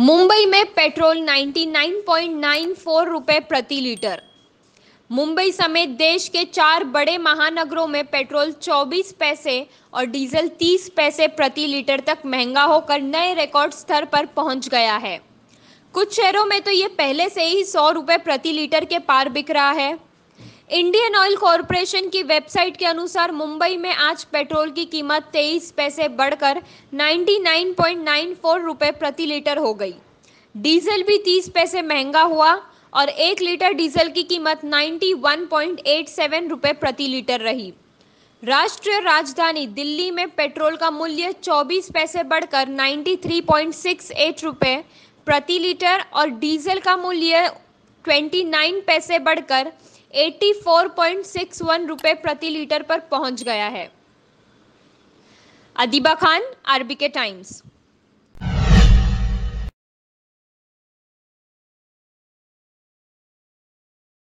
मुंबई में पेट्रोल 99.94 रुपए प्रति लीटर मुंबई समेत देश के चार बड़े महानगरों में पेट्रोल 24 पैसे और डीजल 30 पैसे प्रति लीटर तक महंगा होकर नए रिकॉर्ड स्तर पर पहुंच गया है कुछ शहरों में तो ये पहले से ही सौ रुपये प्रति लीटर के पार बिक रहा है इंडियन ऑयल कॉरपोरेशन की वेबसाइट के अनुसार मुंबई में आज पेट्रोल की कीमत 23 पैसे बढ़कर 99.94 रुपए प्रति लीटर हो गई डीजल भी 30 पैसे महंगा हुआ और एक लीटर डीजल की कीमत 91.87 रुपए प्रति लीटर रही राष्ट्रीय राजधानी दिल्ली में पेट्रोल का मूल्य 24 पैसे बढ़कर 93.68 रुपए प्रति लीटर और डीजल का मूल्य 29 पैसे बढ़कर 84.61 रुपए प्रति लीटर पर पहुंच गया है अदीबा खान आरबीके टाइम्स